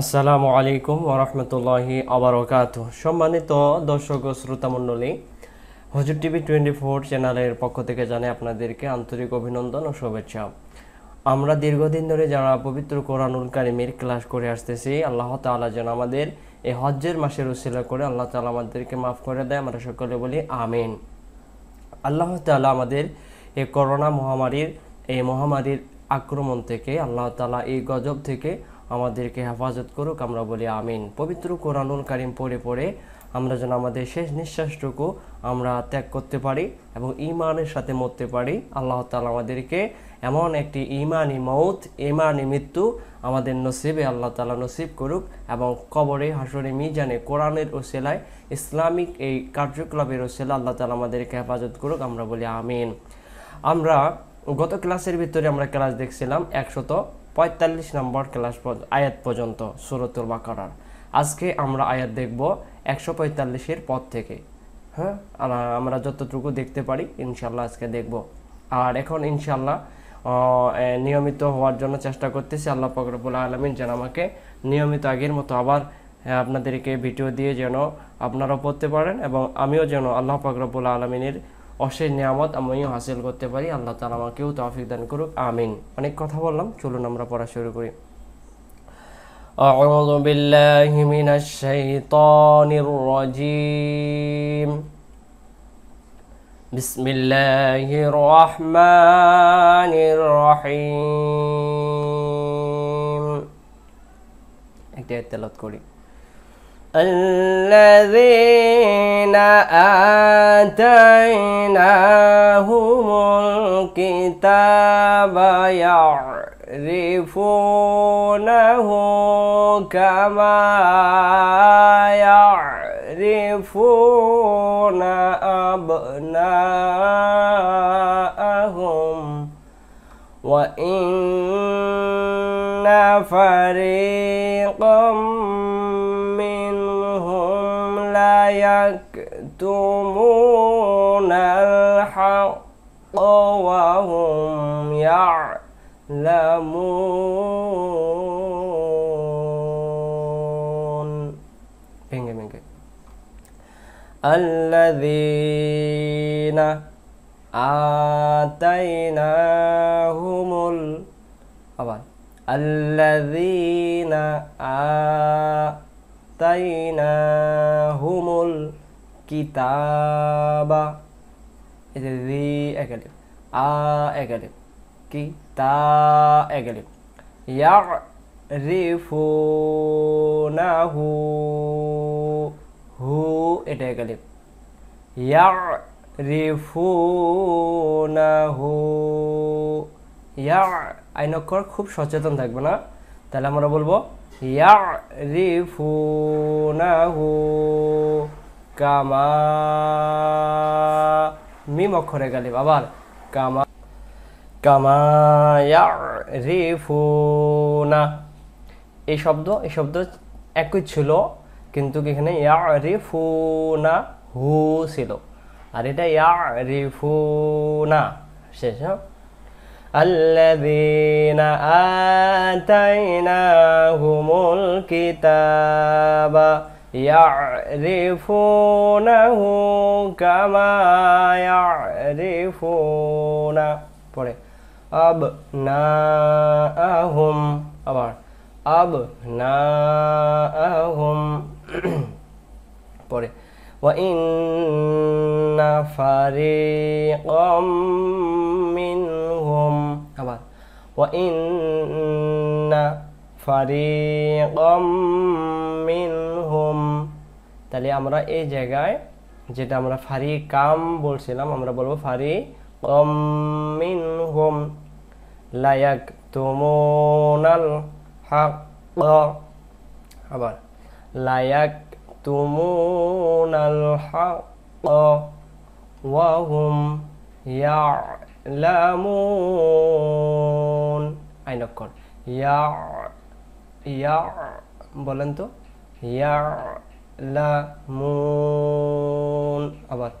আসসালামু আলাইকুম ওরহমতুল্লাহি আবরকাত সম্মানিত দর্শক ও শ্রোতামণ্ডলী হজুর টিভি টোয়েন্টি ফোর চ্যানেলের পক্ষ থেকে জানাই আপনাদেরকে আন্তরিক অভিনন্দন ও শুভেচ্ছা আমরা দীর্ঘদিন ধরে যারা পবিত্র কোরআনুল কারিমের ক্লাস করে আসতেছি আল্লাহ তালা যেন আমাদের এই হজ্জের মাসের উশিলা করে আল্লাহ তালা আমাদেরকে মাফ করে দেয় আমরা সকলে বলি আমিন আল্লাহ তালা আমাদের এই করোনা মহামারীর এই মহামারীর আক্রমণ থেকে আল্লাহ তালা এই গজব থেকে আমাদেরকে হেফাজত করুক আমরা বলি আমিন পবিত্র কোরআনুল কারিম পড়ে পড়ে আমরা যেন আমাদের শেষ নিঃশ্বাসটুকু আমরা ত্যাগ করতে পারি এবং ইমানের সাথে মরতে পারি আল্লাহ তালা আমাদেরকে এমন একটি ইমানি মৌত ইমানি মৃত্যু আমাদের নসিবে আল্লাহ তালা নসিব করুক এবং কবরে হাসরে মিজানে কোরআনের ওসেলায় ইসলামিক এই কার্যকলাপের ওসেলা আল্লাহ তালা আমাদেরকে হেফাজত করুক আমরা বলি আমিন আমরা গত ক্লাসের ভিতরে আমরা ক্লাস দেখছিলাম একশত পঁয়তাল্লিশ নম্বর ক্লাস আয়াত পর্যন্ত সুরতুল বাকারার আজকে আমরা আয়াত দেখব একশো পঁয়তাল্লিশের পর থেকে হ্যাঁ আর আমরা যতটুকু দেখতে পারি ইনশাল্লাহ আজকে দেখব আর এখন ইনশাল্লাহ নিয়মিত হওয়ার জন্য চেষ্টা করতেছি আল্লাহ ফকরবুল আলমিন যেন আমাকে নিয়মিত আগের মতো আবার আপনাদেরকে ভিডিও দিয়ে যেন আপনারা পড়তে পারেন এবং আমিও যেন আল্লাহ ফকরবুল আলমিনের অশেষ নিয়ামত আমিও হাসিল করতে পারি আল্লাহ তালা আমাকেও তৌফিক দান করুক আমিন অনেক কথা বললাম চলুন আমরা পড়া শুরু করি أعوذ بالله من الشيطان الرجيم بسم الله الرحمن الرحيم একটি তেলাওয়াত করি الذين آت الكتاب يعرفونه كما يعرفون أبناءهم وإن فريقا منهم ليكتمون يعلمون ভেঙে ভেঙে الذين آتيناهم আবার الذين آتيناهم الكتاب এই যে রি একাডেমি আ একাডেমি كتاب يعرفونه হু এটা একালিপ ইয়ারিফুনাহু ইয়ার আইন অক্ষর খুব সচেতন থাকবে না তাহলে আমরা বলবো ইয়ারিফুনাহু কামা মিম অক্ষরে গালিব আবার কামা কামা রিফুনা এই শব্দ এই শব্দ একই ছিল কিন্তু এখানে ইয়া রিফুনা হু ছিল আর এটা ইয়া রিফুনা শেষ হ্যাঁ الذين آتيناهم الكتاب يعرفونه كما يعرفون পরে আব না আহম আবার আব না আহম পরে وَإِنَّ فَرِيقًا مِّنْهُمْ আবার وَإِنَّ فَرِيقًا مِّنْهُمْ তাহলে আমরা এই জায়গায় যেটা আমরা ফারি কাম বলছিলাম আমরা বলবো ফারি কম মিন হোম লায়াকতুমুনাল হাক্ক আবার লায়াকতুমুনাল হাক্ক ওয়া হুম ইয়ালামুন আইন অক্ষর ইয়া ইয়া বলেন তো ইয়ালামুন আবার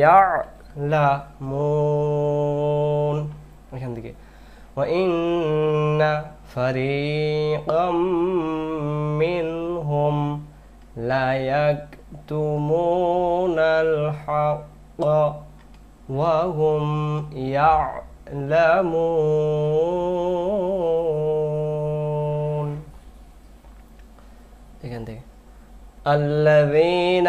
ইয়ালামুন এখান থেকে وإن فريقا منهم لا يكتمون الحق وهم يعلمون الذين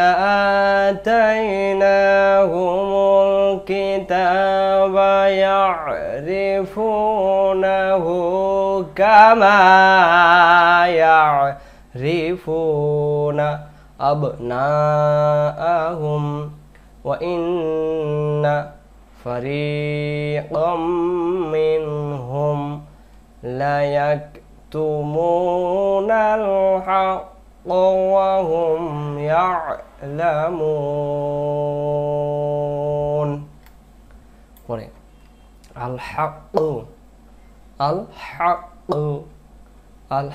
آتيناهم الكتاب يعرفونه كما يعرفون أبناءهم وإن فريقا منهم ليكتمون الحق وهم يعلمون আল হাক আল হাক আল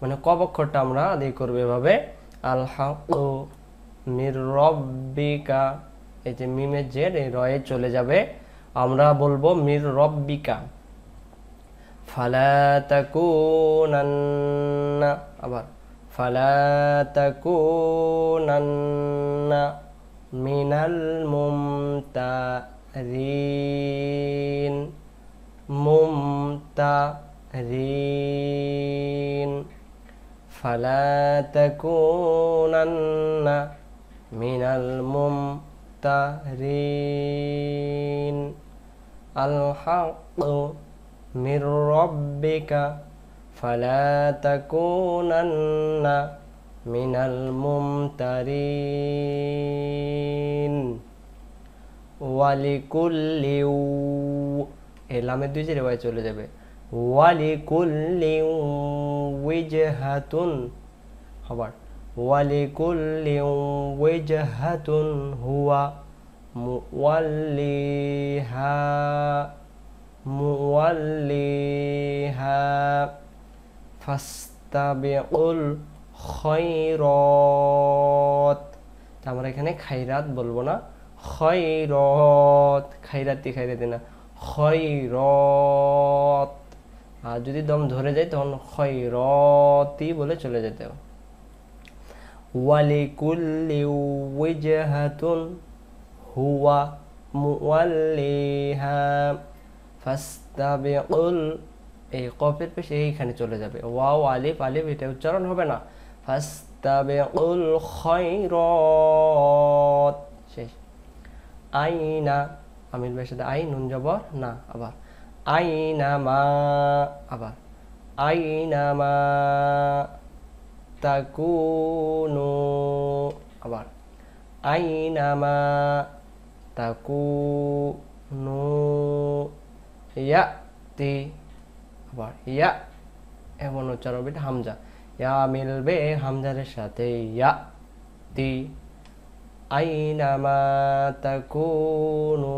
মানে কবক্ষরটা আমরা আদি করবো এভাবে আল হাক মির রব্বিকা এই যে মিমের জের রয়ে চলে যাবে আমরা বলবো মির রব্বিকা ফালাতাকুনান্না আবার ফালাতাকুনান্না মিনাল মুমতা رين ممترين فلا تكونن من الممترين الحق من ربك فلا تكونن من الممترين ওয়ালিকুল্লিউ দুই জেরে চলে যাবে ওয়ালিকুল্লিউ ওয়াজহাতুন আবার ওয়ালিকুল্লিউ ওয়াজহাতুন হুয়া মুওয়াল্লিহা আমরা এখানে খাইরাত বলবো না খয়রত খাইরাতি খাইরাতি না খয়রত আর যদি দম ধরে যায় তখন খয়রতি বলে চলে যেতে ওয়ালি কুল্লি ওয়াজহাতুন হুয়া মুওয়াল্লিহা ফাস্তাবিকুল এই কফের পেশে এইখানে চলে যাবে ওয়াও আলিফ আলিফ এটা উচ্চারণ হবে না ফাস্তাবিকুল খয়রত আইনা আমির ভাইয়ের সাথে আই নুন জবর না আবার আইনা মা আবার আইনা মা তাকুনু আবার আইনামা তাকুনু ইয়াতি আবার ইয়া এমন উচ্চারণ হামজা ইয়া মিলবে হামজারের সাথে ইয়া তি আইনামা তাকুনু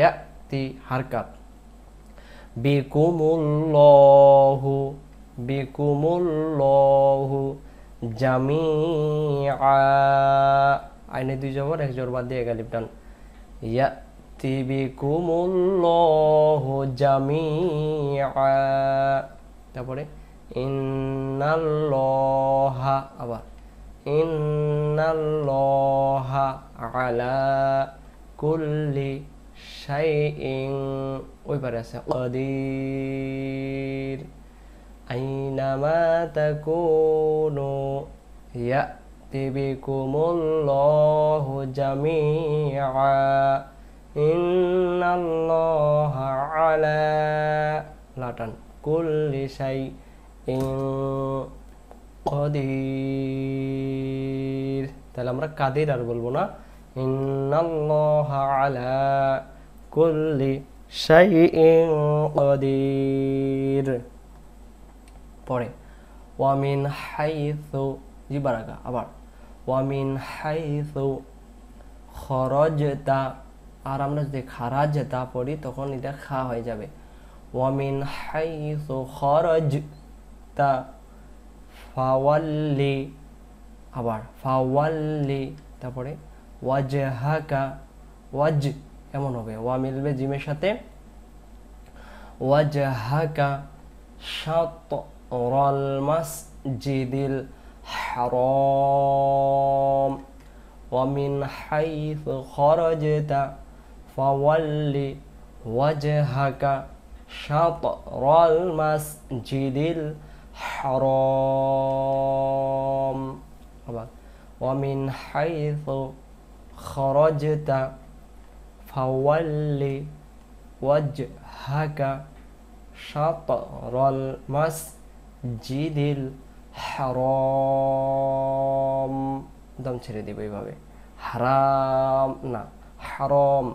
ইয়াতি হারকাত বিকুমুল্লাহু বিকুমুল্লাহু জামিআ আইনে দুই জবর এক জোর বাদ দিয়ে গালিব টান ইয়াতি বিকুমুল্লাহু জামিআ তারপরে ইন্নাল্লাহা আবার innallaha ala kulli syai'in Oi pada saya qadir ma takunu Ya tibikumullahu jami'a Innallaha ala Latan kulli syai'in কদির তাহলে আমরা কাদের আর বলবো না পরে ওয়ামিন হাইসো জি বারাকা আবার ওয়ামিন হাইসু খরজতা আর আমরা যদি খারাজতা পড়ি তখন এটা খা হয়ে যাবে ওয়ামিন হাইসু খরজতা ফাওয়াল্লি আবার ফাওয়াল্লি তারপরে হাকা ওয়াজ এমন হবে ওয়া মিলবে জিমের সাথে হাকা ওয়াজহাকা শাতরাল মাসজিদিল হারাম ومن حيث خرجت فول وجهك شطر المسجد حرام ومن حيث خرجت فولي وجهك شطر المسجد الحرام দম حرام দিব حرام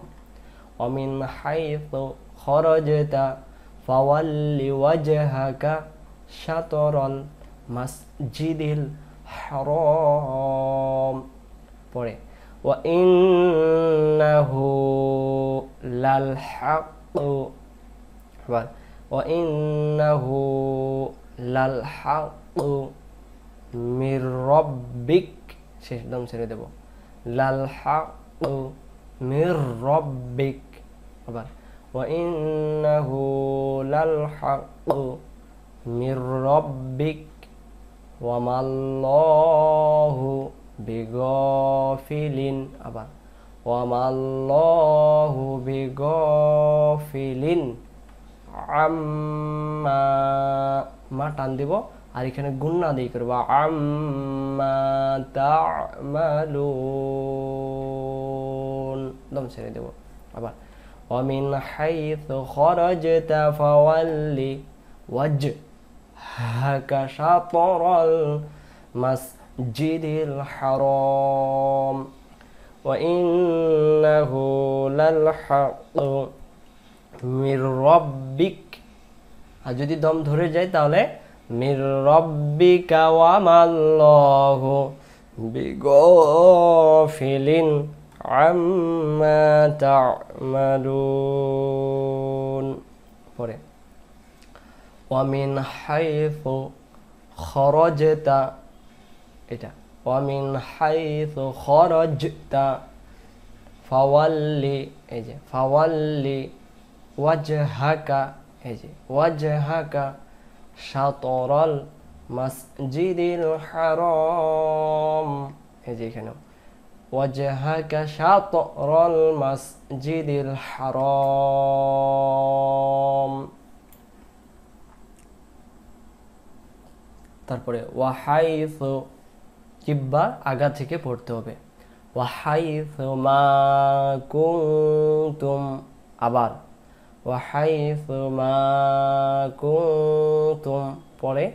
ومن حيث خرجت فول وجهك সাতরল মসজিদিল হারম পরে ও ইন্নাহু লাল হক ও ওয়া ইন্নাহু লাল হক মির রব্বিক শেষ দম ছেড়ে দেব লাল হক মির রব্বিক আবার ও ইন্নাহু লাল হক মির রব্বিক ওয়ামাল্লাহু বিগফিলিন আবার ওয়ামাল্লাহু বিগফিলিন আম্মা মা টান দেব আর এখানে গুন্না দিয়ে করবো আম্মা তা'মালুন দম ছেড়ে দেব আবার ومن حيث خرجت ফাওয়াল্লি ওয়াজ هك شطر المسجد الحرام وإنه للحق من ربك আর যদি দম ধরে যায় তাহলে মির রব্বিকা ওয়া মাল্লাহু বিগফিলিন আম্মা তা'মালুন পরে ومن حيث خرجت إيه ومن حيث خرجت فولي إيه فولي وجهك إيه وجهك شطر المسجد الحرام إيه وجهك شطر المسجد الحرام তারপরে ওয়াহাই জিব্বার আগা থেকে পড়তে হবে ওয়াহাই মা আবার ওয়াহাই মা পরে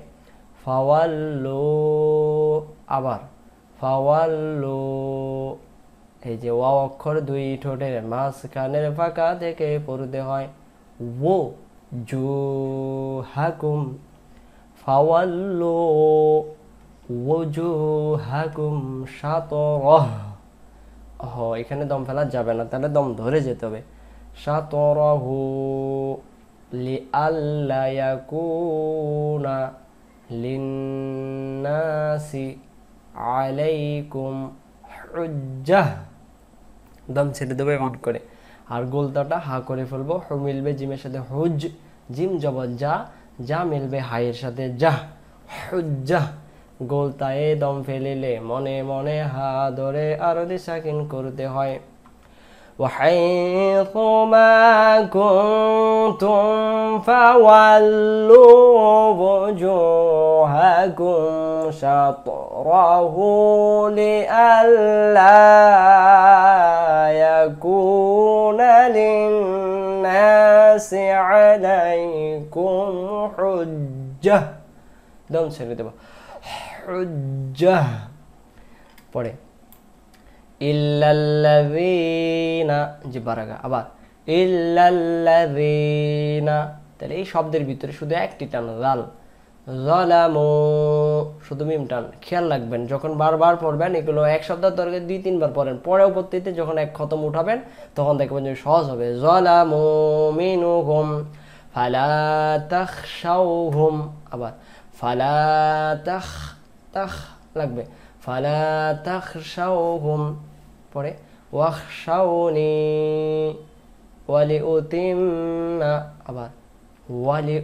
ফাওয়াল্লো আবার ফাওয়াল্লো এই যে ওয়া অক্ষর দুই ঠোঁটের মাঝখানের ফাঁকা থেকে পড়তে হয় ও জু হাকুম এখানে দম ফেলা যাবে না তাহলে দম ধরে যেতে হবে দম ছেড়ে দেবে এমন করে আর গোলতাটা হা করে ফেলবো মিলবে জিমের সাথে হুজ জিম জবর যা যা মিলবে হায়ের সাথে যা হুজ্জা গোলতায়ে দম ফেলিলে মনে মনে হা ধরে আরো দিশাকিন করতে হয় وحيثما كنتم فولوا وجوهكم شطره لئلا يكون للناس للناس عليكم حجة দম ছেড়ে حجة বারাগা আবার ইল্লাল্লাযীনা তাহলে এই শব্দের ভিতরে শুধু একটি টান লাল জলামো শুধু মিম টান খেয়াল রাখবেন যখন বারবার পড়বেন এগুলো এক সপ্তাহ দরকার দুই তিনবার পড়েন পরে উপত্তিতে যখন এক খতম উঠাবেন তখন দেখবেন যে সহজ হবে জলামো মিনু হোম ফালা আবার ফালা তাহ লাগবে ফালা তাকশাউ হুম পরে ওয়াখশাউনি ওয়ালি না আবার ওয়ালি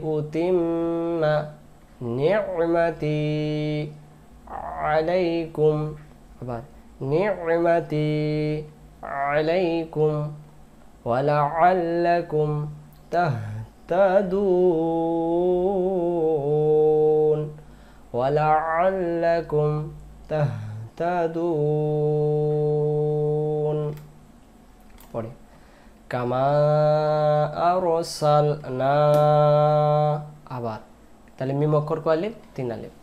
না نعمتي عليكم نعمتي عليكم ولعلكم تهتدون ولعلكم تهتدون كما أرسلنا أبار তাহলে মিম অক্ষর কয়ালে তিন আলেপ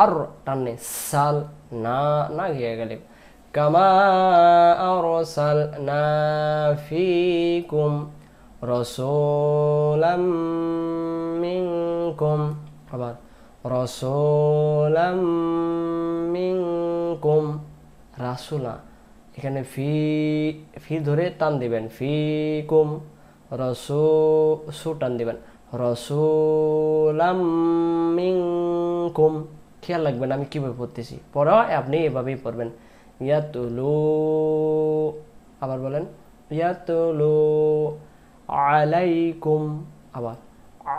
আর টানে সাল না না গিয়ে গেলে কামা আর সাল না ফিকুম রসোলাম মিনকুম আবার রসোলাম মিনকুম রাসুলা এখানে ফি ফি ধরে টান দিবেন ফিকুম রসু সু টান দিবেন রসুলাম মিনকুম খেয়াল রাখবেন আমি কীভাবে পড়তেছি পড়া আপনি এভাবেই পড়বেন ইয়াতুলু আবার বলেন ইয়াতুলু আলাইকুম আবার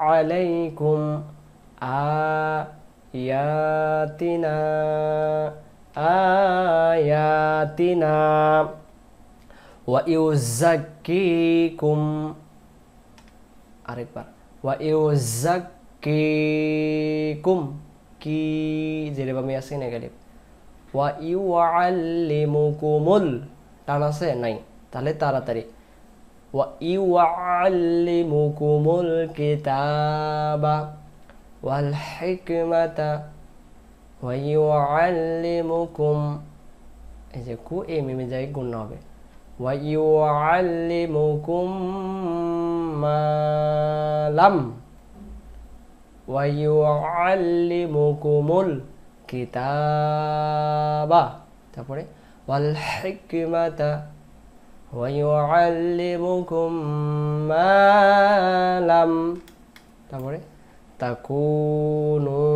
আলাইকুম আয়াতিনা আয়াতিনা ওয়া ইউজাক্কিকুম আরেকবার ওয়া ইউজাক্কিকুম কি জেরে বামে আছে নেগেটিভ ওয়া ইউ আল্লিমুকুমুল টান আছে নাই তাহলে তাড়াতাড়ি ওয়া ইউ আল্লিমুকুমুল কিতাবা ওয়াল হিকমাতা ওয়া ইউ এই যে কু এই মিমে যাই গুণ হবে ওয়া malam wa yu'allimukumul কিতাবা তারপরে ওয়াল হিকমাতা ওয়া ইউআল্লিমুকুম মা লাম তারপরে তাকুনু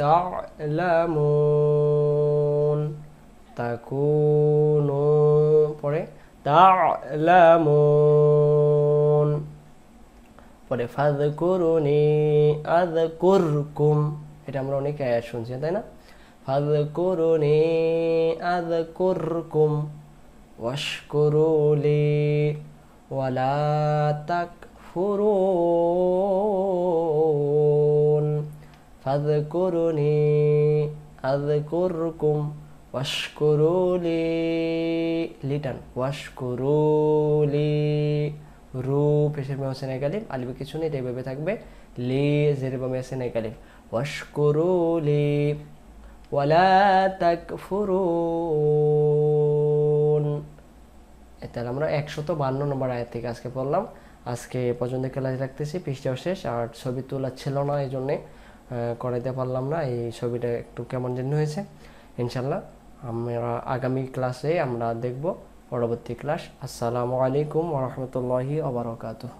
তা'লামুন তাকুনু পরে তা'লামুন পরে ফাদ করুনি আদ করকুম এটা আমরা অনেক আয়াত শুনছি তাই না ফাদ করুনি আদ করকুম ওয়াশকুরুলি ওয়ালা তাক ফুরুন ফাদ করুনি আদ করকুম ওয়াশকুরুলি লিটান ওয়াশকুরুলি রূপ হিসেবে আছে না একালিম আলিফে কিছু নেই এটা এভাবে থাকবে লে জের আছে মেসেন একালিম ওয়াশকুরু লি ওয়ালা তাকফুরুন তাহলে আমরা 152 বান্ন নম্বর আয়াত থেকে আজকে পড়লাম আজকে পর্যন্ত ক্লাস রাখতেছি পৃষ্ঠা শেষ আর ছবি তোলা ছিল না এই জন্য করাইতে পারলাম না এই ছবিটা একটু কেমন জন্য হয়েছে ইনশাল্লাহ আমরা আগামী ক্লাসে আমরা দেখবো পরবর্তী ক্লাস আসসালামু আলাইকুম ওয়া রাহমাতুল্লাহি ওয়া বারাকাতুহু